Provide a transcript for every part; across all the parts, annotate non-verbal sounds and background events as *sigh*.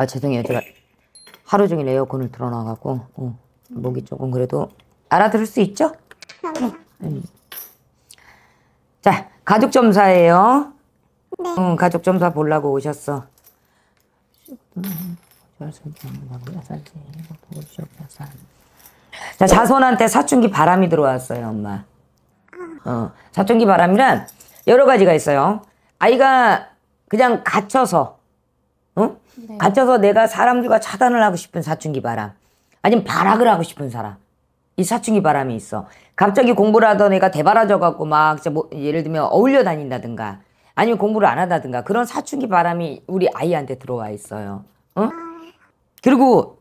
아 죄송해요 제가 하루 종일 에어컨을 틀어놔갖고 어, 목이 조금 그래도 알아들을 수 있죠? 음. 자 가족 점사예요. 네. 응, 가족 점사 보려고 오셨어. 자 자손한테 사춘기 바람이 들어왔어요 엄마. 어 사춘기 바람이란 여러 가지가 있어요. 아이가 그냥 갇혀서 네. 갇혀서 내가 사람들과 차단을 하고 싶은 사춘기 바람 아니면 발악을 하고 싶은 사람 이 사춘기 바람이 있어 갑자기 공부를 하던 애가 대바라져 갖고 막 뭐, 예를 들면 어울려 다닌다든가 아니면 공부를 안 하다든가 그런 사춘기 바람이 우리 아이한테 들어와 있어요 응? 어? 그리고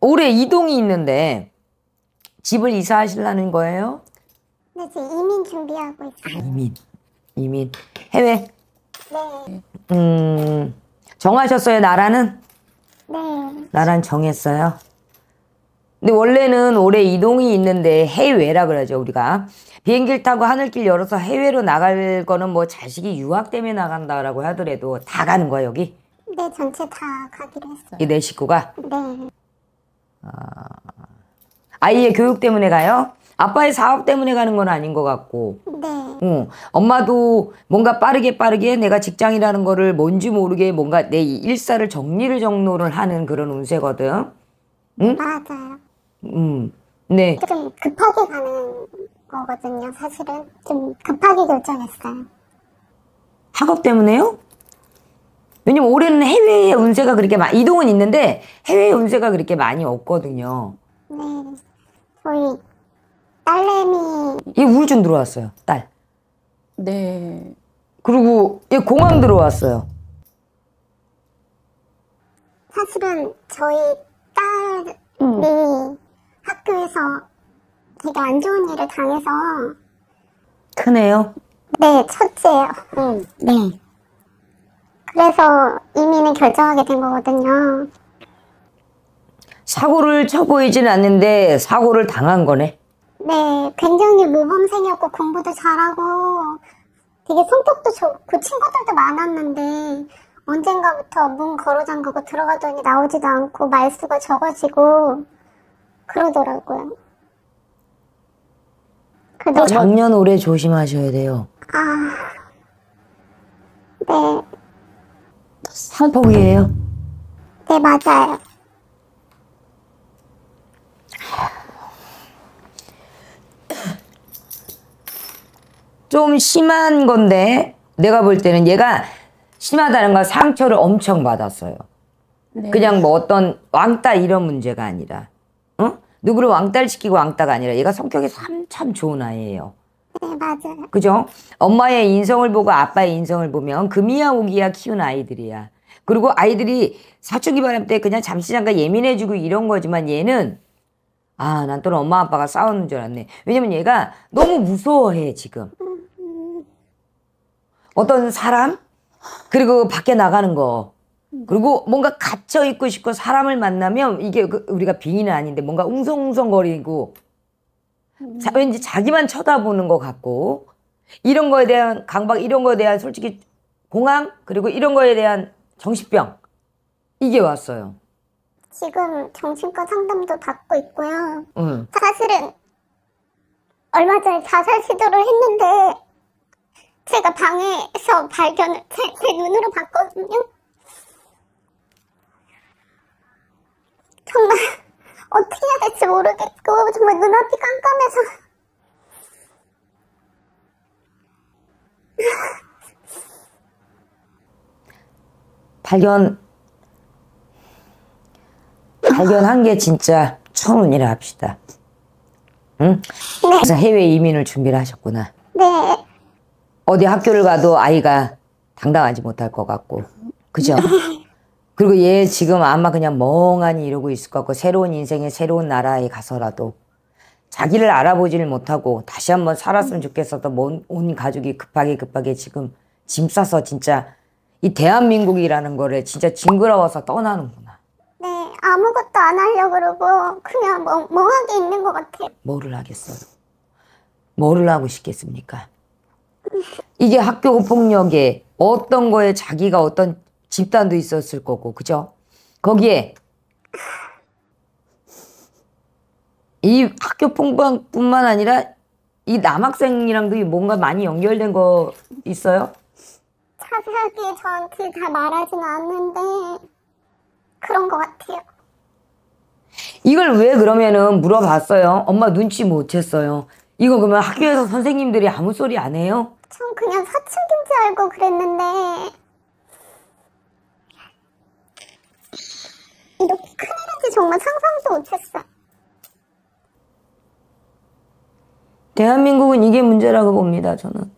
올해 이동이 있는데 집을 이사하시려는 거예요? 네, 지금 이민 준비하고 있어요. 이민, 이민, 해외. 네. 음. 정하셨어요, 나라는? 네. 나라는 정했어요. 근데 원래는 올해 이동이 있는데 해외라 그러죠, 우리가. 비행기를 타고 하늘길 열어서 해외로 나갈 거는 뭐 자식이 유학 때문에 나간다라고 하더라도 다 가는 거야, 여기? 네, 전체 다 가기로 했어요. 이 네 식구가? 네. 아. 아이의 교육 때문에 가요? 아빠의 사업 때문에 가는 건 아닌 것 같고. 네. 어. 엄마도 뭔가 빠르게 빠르게 내가 직장이라는 거를 뭔지 모르게 뭔가 내 일사를 정리를 정노를 하는 그런 운세거든. 응? 맞아요. 음. 네. 조금 급하게 가는 거거든요, 사실은. 좀 급하게 결정했어요. 학업 때문에요? 왜냐면 올해는 해외의 운세가 그렇게 많, 이동은 있는데 해외의 운세가 그렇게 많이 없거든요. 네. 저희 딸내미. 얘 우울증 들어왔어요, 딸. 네. 그리고 얘 공항 들어왔어요. 사실은 저희 딸이 음. 학교에서 되게 안 좋은 일을 당해서 크네요. 네, 첫째요. 예 음. 네. 그래서 이민을 결정하게 된 거거든요. 사고를 쳐보이진 않는데 사고를 당한 거네. 네, 굉장히 모범생이었고 공부도 잘하고 되게 성격도 좋고 그 친구들도 많았는데 언젠가부터 문 걸어 잠그고 들어가더니 나오지도 않고 말수가 적어지고 그러더라고요. 그래서 어, 작년 올해 조심하셔야 돼요. 아, 네. 산폭이에요? 네, 맞아요. 좀 심한 건데 내가 볼 때는 얘가 심하다는 건 상처를 엄청 받았어요. 네. 그냥 뭐 어떤 왕따 이런 문제가 아니라 응? 누구를 왕따를 시키고 왕따가 아니라 얘가 성격이 참, 참 좋은 아이예요. 네 맞아요. 그죠? 엄마의 인성을 보고 아빠의 인성을 보면 금이야 오기야 키운 아이들이야. 그리고 아이들이 사춘기 바람 때 그냥 잠시 잠깐 예민해지고 이런 거지만 얘는 아, 난또 엄마 아빠가 싸우는 줄 알았네. 왜냐면 얘가 너무 무서워해, 지금. 어떤 사람 그리고 밖에 나가는 거 그리고 뭔가 갇혀 있고 싶고 사람을 만나면 이게 그 우리가 빙의는 아닌데 뭔가 웅성웅성거리고 자, 왠지 자기만 쳐다보는 것 같고 이런 거에 대한 강박 이런 거에 대한 솔직히 공황 그리고 이런 거에 대한 정신병 이게 왔어요. 지금 정신과 상담도 받고 있고요. 음. 사실은 얼마 전에 자살 시도를 했는데 제가 방에서 발견을 제, 제 눈으로 봤거든요. 정말 *laughs* 어떻게 해야 될지 모르겠고 정말 눈앞이 깜깜해서 발견 발견한 게 진짜 처음이라 합시다. 응? 네. 해외 이민을 준비를 하셨구나. 네. 어디 학교를 가도 아이가 당당하지 못할 것 같고 그죠? *laughs* 그리고 얘 지금 아마 그냥 멍하니 이러고 있을 것 같고 새로운 인생의 새로운 나라에 가서라도 자기를 알아보지를 못하고 다시 한번 살았으면 좋겠어도 온, 가족이 급하게 급하게 지금 짐 싸서 진짜 이 대한민국이라는 거를 진짜 징그러워서 떠나는구나. 네, 아무것도 안 하려고 그러고 그냥 멍, 멍하게 있는 것같아 뭐를 하겠어요? 뭐를 하고 싶겠습니까? 이게 학교 폭력에 어떤 거에 자기가 어떤 집단도 있었을 거고 그죠? 거기에 이 학교 폭력뿐만 아니라 이 남학생이랑도 뭔가 많이 연결된 거 있어요? 차세하게 저한테 다 말하진 않는데 그런 것 같아요. 이걸 왜 그러면은 물어봤어요? 엄마 눈치 못 챘어요. 이거 그러면 학교에서 선생님들이 아무 소리 안 해요? 전 그냥 사춘기인 줄 알고 그랬는데 이렇게 큰일인지 정말 상상도 못했어. 대한민국은 이게 문제라고 봅니다, 저는.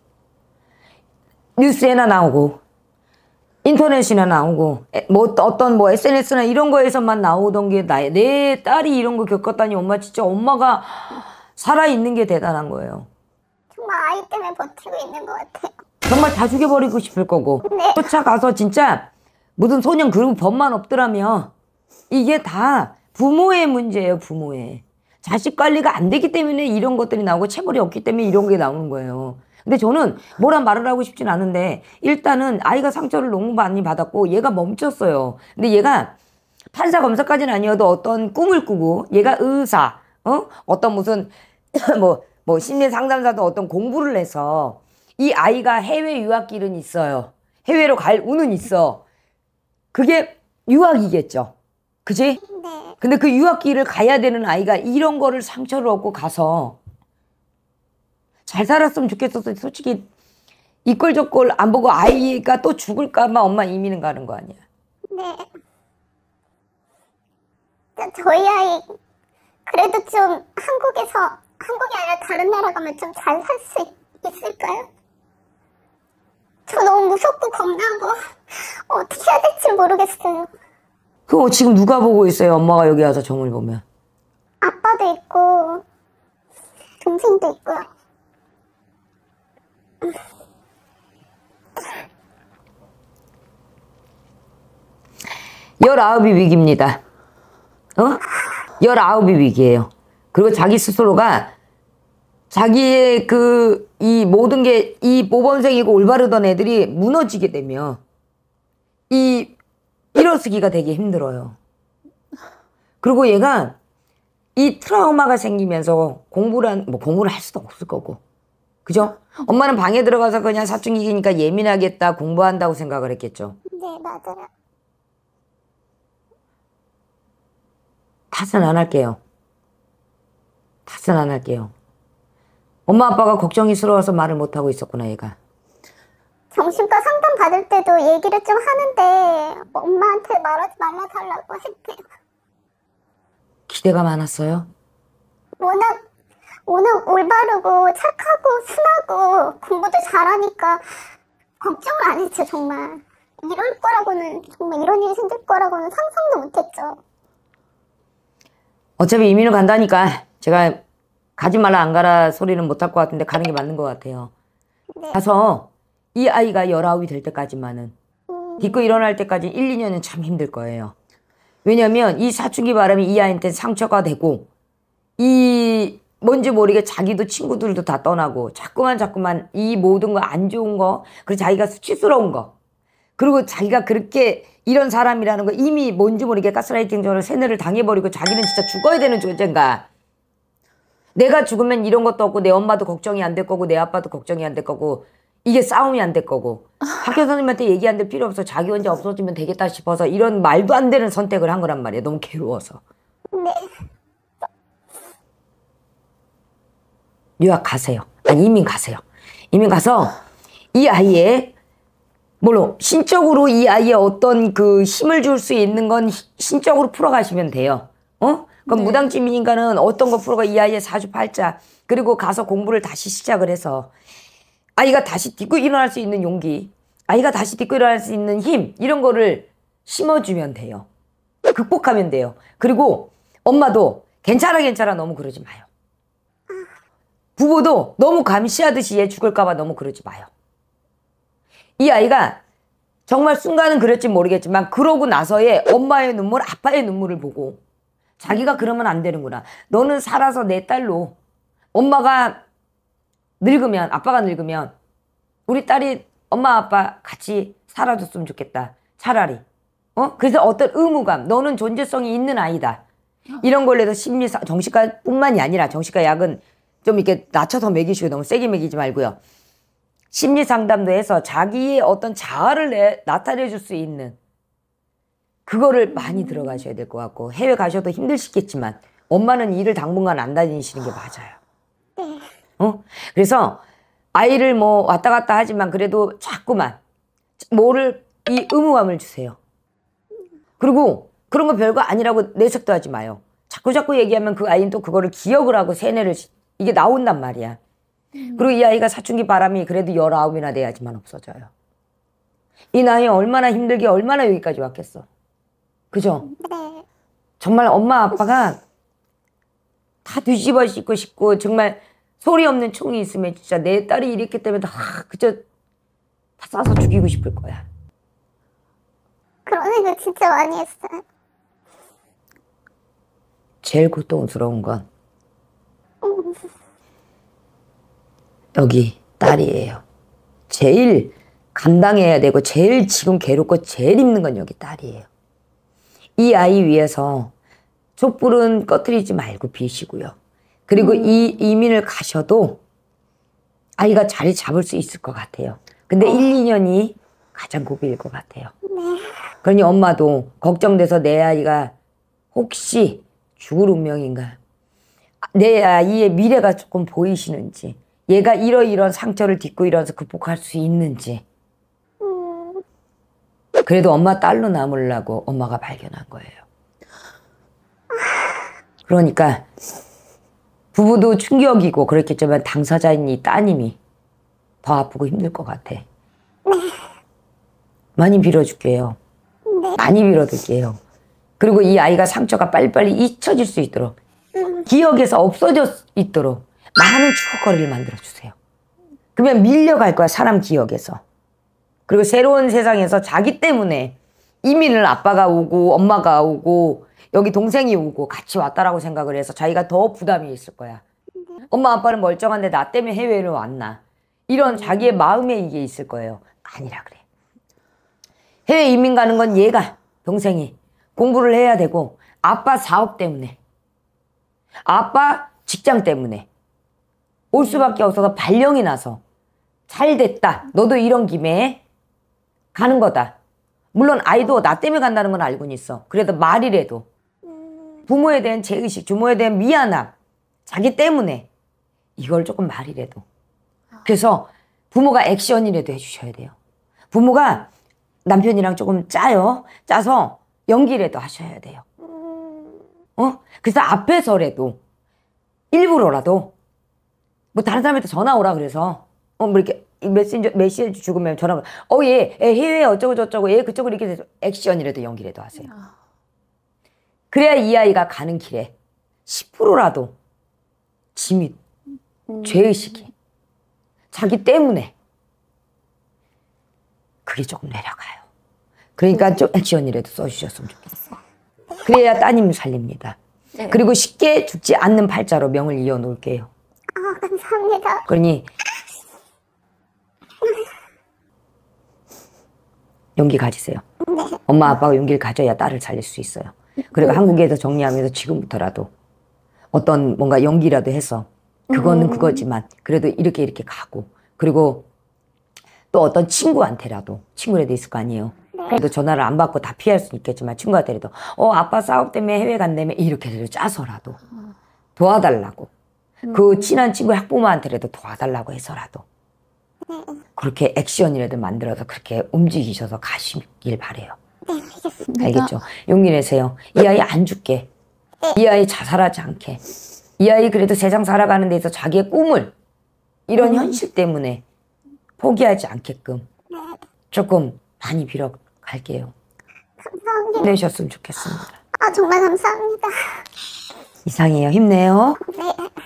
뉴스에나 나오고, 인터넷이나 나오고, 뭐, 어떤 뭐 SNS나 이런 거에서만 나오던 게 나, 내 딸이 이런 거 겪었다니 엄마 진짜 엄마가 살아있는 게 대단한 거예요. 정말 뭐 아이 때문에 버티고 있는 것 같아요. 정말 다 죽여버리고 싶을 거고 네. 쫓아가서 진짜 무슨 소년 그리 법만 없더라면 이게 다 부모의 문제예요 부모의 자식 관리가 안 되기 때문에 이런 것들이 나오고 체벌이 없기 때문에 이런 게 나오는 거예요 근데 저는 뭐란 말을 하고 싶진 않은데 일단은 아이가 상처를 너무 많이 받았고 얘가 멈췄어요 근데 얘가 판사 검사까지는 아니어도 어떤 꿈을 꾸고 얘가 의사 어 어떤 무슨 *coughs* 뭐뭐 심리 상담사도 어떤 공부를 해서 이 아이가 해외 유학 길은 있어요. 해외로 갈 운은 있어. 그게 유학이겠죠. 그지? 네. 근데 그 유학 길을 가야 되는 아이가 이런 거를 상처를 얻고 가서 잘 살았으면 좋겠어서 솔직히 이꼴 저꼴 안 보고 아이가 또 죽을까봐 엄마 이민은 가는 거 아니야? 네. 저희 아이 그래도 좀 한국에서 한국이 아니라 다른 나라 가면 좀 잘 살 수 있을까요? 저 너무 무섭고 겁나고 어, 어떻게 해야 될지 모르겠어요. 그거 지금 누가 보고 있어요? 엄마가 여기 와서 정을 보면. 아빠도 있고 동생도 있고요. 열아이 위기입니다. 어? 열아이 위기예요. 그리고 자기 스스로가 자기의 그 이 모든 게 이 모범생이고 올바르던 애들이 무너지게 되면 이 일어서기가 되게 힘들어요. 그리고 얘가 이 트라우마가 생기면서 공부를 한, 뭐 공부를 할 수도 없을 거고 그죠? 엄마는 방에 들어가서 그냥 사춘기니까 예민하겠다 공부한다고 생각을 했겠죠. 네 맞아요. 탓은 안 할게요. 다시는 안 할게요. 엄마 아빠가 걱정이 스러워서 말을 못하고 있었구나 얘가. 정신과 상담 받을 때도 얘기를 좀 하는데 엄마한테 말하지 말라달라고 했대요. 기대가 많았어요? 워낙 워낙 올바르고 착하고 순하고 공부도 잘하니까 걱정을 안 했죠 정말. 이럴 거라고는 정말 이런 일이 생길 거라고는 상상도 못했죠. 어차피 이민을 간다니까 제가 가지 말라 안 가라 소리는 못할 것 같은데 가는 게 맞는 것 같아요. 네. 가서 이 아이가 열아홉이 될 때까지만은 딛고 음. 일어날 때까지 1, 2년은 참 힘들 거예요. 왜냐면 이 사춘기 바람이 이 아이한테 상처가 되고 이 뭔지 모르게 자기도 친구들도 다 떠나고 자꾸만 자꾸만 이 모든 거 안 좋은 거 그리고 자기가 수치스러운 거 그리고 자기가 그렇게 이런 사람이라는 거 이미 뭔지 모르게 가스라이팅전을 세뇌를 당해버리고 자기는 진짜 죽어야 되는 존재인가 내가 죽으면 이런 것도 없고 내 엄마도 걱정이 안 될 거고 내 아빠도 걱정이 안 될 거고 이게 싸움이 안 될 거고 학교 선생님한테 얘기 안 될 필요 없어 자기 혼자 없어지면 되겠다 싶어서 이런 말도 안 되는 선택을 한 거란 말이야 너무 괴로워서 네 유학 가세요 아니 이민 가세요 이민 가서 이 아이의 물론 신적으로 이 아이의 어떤 그 힘을 줄 수 있는 건 신적으로 풀어가시면 돼요 어? 그럼 네. 무당집이니까는 어떤 거 풀어가 이 아이의 사주팔자 그리고 가서 공부를 다시 시작을 해서 아이가 다시 딛고 일어날 수 있는 용기 아이가 다시 딛고 일어날 수 있는 힘 이런 거를 심어주면 돼요. 극복하면 돼요. 그리고 엄마도 괜찮아 괜찮아 너무 그러지 마요. 부모도 너무 감시하듯이 얘 죽을까봐 너무 그러지 마요. 이 아이가 정말 순간은 그랬지 모르겠지만 그러고 나서의 엄마의 눈물, 아빠의 눈물을 보고 자기가 그러면 안 되는구나. 너는 살아서 내 딸로 엄마가 늙으면 아빠가 늙으면 우리 딸이 엄마 아빠 같이 살아줬으면 좋겠다. 차라리. 어? 그래서 어떤 의무감. 너는 존재성이 있는 아이다. 이런 걸로 해서 심리 정신과뿐만이 아니라 정신과 약은 좀 이렇게 낮춰서 먹이시고 너무 세게 먹이지 말고요. 심리 상담도 해서 자기의 어떤 자아를 내, 나타내 줄수 있는 그거를 많이 들어가셔야 될 것 같고 해외 가셔도 힘드시겠지만 엄마는 일을 당분간 안 다니시는 게 맞아요. 네. 어? 그래서 아이를 뭐 왔다 갔다 하지만 그래도 자꾸만 뭐를 이 의무감을 주세요. 그리고 그런 거 별거 아니라고 내색도 하지 마요. 자꾸 자꾸 얘기하면 그 아이는 또 그거를 기억을 하고 세뇌를 이게 나온단 말이야. 음. 그리고 이 아이가 사춘기 바람이 그래도 19이나 돼야지만 없어져요. 이 나이 얼마나 힘들게 얼마나 여기까지 왔겠어. 그죠? 네. 정말 엄마 아빠가 다 뒤집어 씻고 싶고 정말 소리 없는 총이 있으면 진짜 내 딸이 이랬기 때문에 다 그저 다 쏴서 죽이고 싶을 거야. 그런 생각 진짜 많이 했어요. 제일 고통스러운 건 음. 여기 딸이에요. 제일 감당해야 되고 제일 지금 괴롭고 제일 힘든 건 여기 딸이에요. 이 아이 위해서 촛불은 꺼뜨리지 말고 비시고요. 그리고 음. 이 이민을 가셔도 아이가 자리 잡을 수 있을 것 같아요. 근데 어. 아. 1, 2년이 가장 고비일 것 같아요. 네. 그러니 엄마도 걱정돼서 내 아이가 혹시 죽을 운명인가 내 아이의 미래가 조금 보이시는지 얘가 이러이러한 상처를 딛고 일어서 극복할 수 있는지 그래도 엄마 딸로 남으려고 엄마가 발견한 거예요. 그러니까 부부도 충격이고 그렇겠지만 당사자인 이 따님이 더 아프고 힘들 것 같아. 많이 빌어줄게요. 많이 빌어둘게요. 그리고 이 아이가 상처가 빨리빨리 잊혀질 수 있도록 기억에서 없어져 있도록 많은 추억거리를 만들어주세요. 그러면 밀려갈 거야 사람 기억에서. 그리고 새로운 세상에서 자기 때문에 이민을 아빠가 오고 엄마가 오고 여기 동생이 오고 같이 왔다라고 생각을 해서 자기가 더 부담이 있을 거야. 엄마 아빠는 멀쩡한데 나 때문에 해외를 왔나. 이런 자기의 마음에 이게 있을 거예요. 아니라 그래. 해외 이민 가는 건 얘가 동생이 공부를 해야 되고 아빠 사업 때문에 아빠 직장 때문에 올 수밖에 없어서 발령이 나서 잘 됐다. 너도 이런 김에 가는 거다. 물론 아이도 나 때문에 간다는 건 알고는 있어. 그래도 말이라도 부모에 대한 죄의식, 부모에 대한 미안함, 자기 때문에 이걸 조금 말이라도. 그래서 부모가 액션이라도 해주셔야 돼요. 부모가 남편이랑 조금 짜요. 짜서 연기라도 하셔야 돼요. 어? 그래서 앞에서라도 일부러라도 뭐 다른 사람한테 전화 오라 그래서 어뭐 이렇게 메신저 메시지 죽으면 전화가 어예 예, 해외 어쩌고 저쩌고 예그쪽으 이렇게 액션이라도 연기라도 하세요. 아. 그래야 이 아이가 가는 길에 10%라도 짐이 음. 죄의식이 자기 때문에 그게 조금 내려가요. 그러니까 좀 액션이라도 써주셨으면 좋겠어. 그래야 따님 살립니다. 네. 그리고 쉽게 죽지 않는 팔자로 명을 이어놓을게요. 아 감사합니다. 그러니 용기 가지세요. 엄마 아빠가 용기를 가져야 딸을 살릴 수 있어요. 그리고 한국에서 정리하면서 지금부터라도 어떤 뭔가 용기라도 해서 그거는 음. 그거지만 그래도 이렇게 이렇게 가고 그리고 또 어떤 친구한테라도 친구라도 있을 거 아니에요. 네. 그래도 전화를 안 받고 다 피할 수 있겠지만 친구한테라도 어 아빠 싸움 때문에 해외 간다며 이렇게라도 짜서라도 음. 도와달라고 그 음. 친한 친구 학부모한테라도 도와달라고 해서라도 그렇게 액션이라도 만들어서 그렇게 움직이셔서 가시길 바래요. 네, 알겠습니다. 알겠죠? 용기 내세요. 이 아이 안 죽게. 이 아이 자살하지 않게. 이 아이 그래도 세상 살아가는 데서 자기의 꿈을 이런 음. 현실 때문에 포기하지 않게끔 네. 조금 많이 빌어갈게요. 감사합니다. 힘내셨으면 좋겠습니다. 아 정말 감사합니다. 이상해요. 힘내요. 네.